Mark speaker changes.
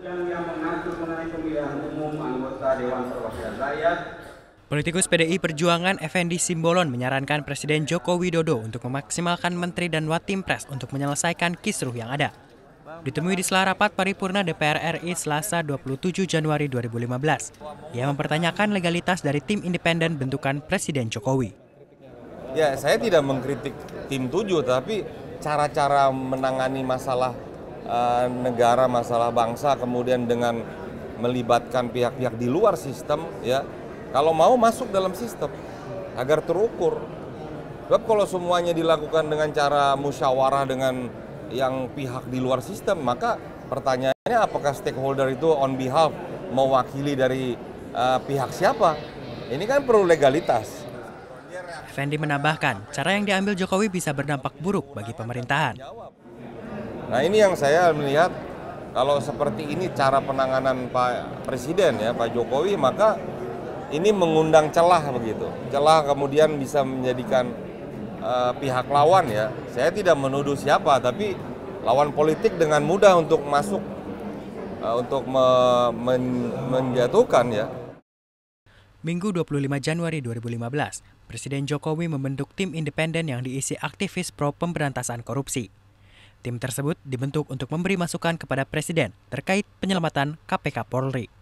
Speaker 1: undang-undang yang mengatur mengenai pemilihan umum anggota Dewan Perwakilan Rakyat
Speaker 2: Politikus PDI Perjuangan Effendi Simbolon menyarankan Presiden Joko Widodo untuk memaksimalkan menteri dan watim pres untuk menyelesaikan kisruh yang ada. Ditemui di selah rapat paripurna DPR RI Selasa 27 Januari 2015, ia mempertanyakan legalitas dari tim independen bentukan Presiden Jokowi.
Speaker 1: Ya, saya tidak mengkritik tim 7, tapi cara-cara menangani masalah Eh, negara, masalah bangsa, kemudian dengan melibatkan pihak-pihak di luar sistem, ya. Kalau mau masuk dalam sistem agar terukur. Sebab kalau semuanya dilakukan dengan cara musyawarah dengan yang pihak di luar sistem, maka pertanyaannya apakah stakeholder itu on behalf mewakili dari uh, pihak siapa? Ini kan perlu legalitas.
Speaker 2: Fendi menambahkan, cara yang diambil Jokowi bisa berdampak buruk bagi pemerintahan.
Speaker 1: Nah ini yang saya melihat kalau seperti ini cara penanganan Pak Presiden ya Pak Jokowi maka ini mengundang celah begitu. Celah kemudian bisa menjadikan uh, pihak lawan ya. Saya tidak menuduh siapa tapi lawan politik dengan mudah untuk masuk uh, untuk me men menjatuhkan ya.
Speaker 2: Minggu 25 Januari 2015, Presiden Jokowi membentuk tim independen yang diisi aktivis pro pemberantasan korupsi. Tim tersebut dibentuk untuk memberi masukan kepada Presiden terkait penyelamatan KPK Polri.